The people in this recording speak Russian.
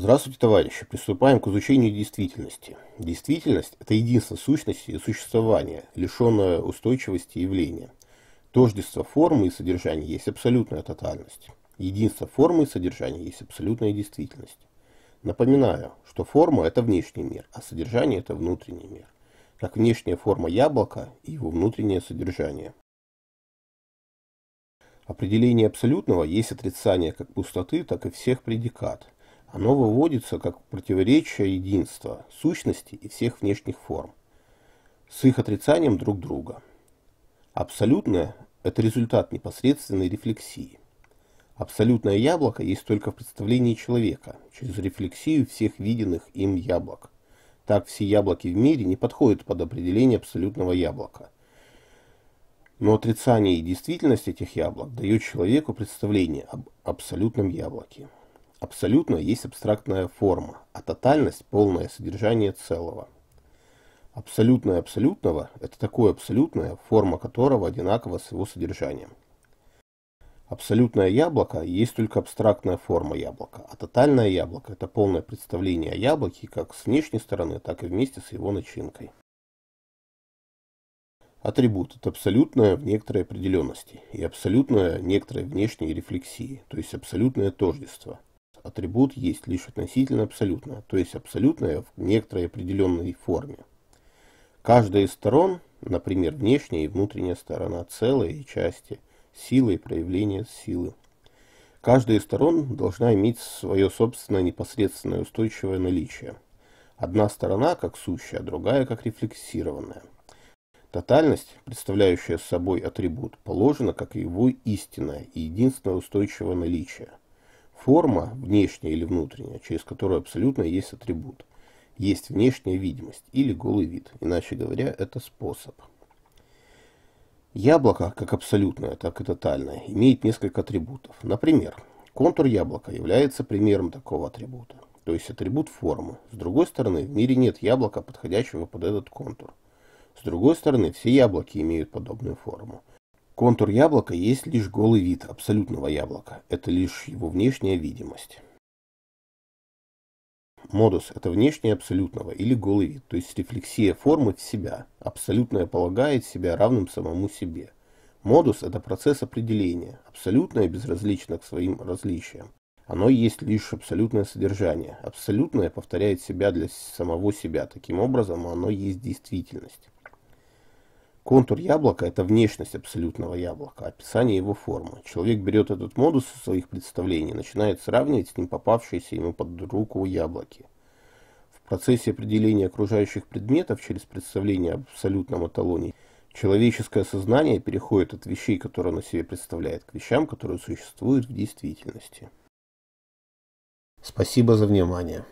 Здравствуйте, товарищи! Приступаем к изучению действительности. Действительность – это единство сущности и существования, лишенное устойчивости явления. Тождество формы и содержания есть абсолютная тотальность. Единство формы и содержания есть абсолютная действительность. Напоминаю, что форма – это внешний мир, а содержание – это внутренний мир. Как внешняя форма яблока и его внутреннее содержание. Определение абсолютного есть отрицание как пустоты, так и всех предикат – оно выводится как противоречие единства, сущности и всех внешних форм, с их отрицанием друг друга. Абсолютное – это результат непосредственной рефлексии. Абсолютное яблоко есть только в представлении человека, через рефлексию всех виденных им яблок. Так все яблоки в мире не подходят под определение абсолютного яблока. Но отрицание и действительность этих яблок дает человеку представление об абсолютном яблоке. Абсолютно есть абстрактная форма, а тотальность – полное содержание целого. Абсолютное абсолютного – это такое абсолютное, форма которого одинакова с его содержанием. Абсолютное яблоко есть только абстрактная форма яблока, а тотальное яблоко – это полное представление о яблоке как с внешней стороны, так и вместе с его начинкой. Атрибут – это абсолютное в некоторой определенности и абсолютное некоторой внешней рефлексии, то есть абсолютное тождество – атрибут есть лишь относительно абсолютное, то есть абсолютное в некоторой определенной форме. Каждая из сторон, например, внешняя и внутренняя сторона целая и части, силы и проявление силы. Каждая из сторон должна иметь свое собственное непосредственное устойчивое наличие. Одна сторона как сущая, другая как рефлексированная. Тотальность, представляющая собой атрибут, положена как его истинное и единственное устойчивое наличие. Форма, внешняя или внутренняя, через которую абсолютно есть атрибут. Есть внешняя видимость или голый вид, иначе говоря, это способ. Яблоко, как абсолютное, так и тотальное, имеет несколько атрибутов. Например, контур яблока является примером такого атрибута, то есть атрибут формы. С другой стороны, в мире нет яблока, подходящего под этот контур. С другой стороны, все яблоки имеют подобную форму. Контур яблока есть лишь голый вид абсолютного яблока, это лишь его внешняя видимость. Модус – это внешнее абсолютного или голый вид, то есть рефлексия формы в себя. Абсолютное полагает себя равным самому себе. Модус – это процесс определения, абсолютное безразлично к своим различиям. Оно есть лишь абсолютное содержание. Абсолютное повторяет себя для самого себя, таким образом оно есть действительность. Контур яблока – это внешность абсолютного яблока, описание его формы. Человек берет этот модус из своих представлений и начинает сравнивать с ним попавшиеся ему под руку яблоки. В процессе определения окружающих предметов через представление об абсолютном эталоне человеческое сознание переходит от вещей, которые оно себе представляет, к вещам, которые существуют в действительности. Спасибо за внимание.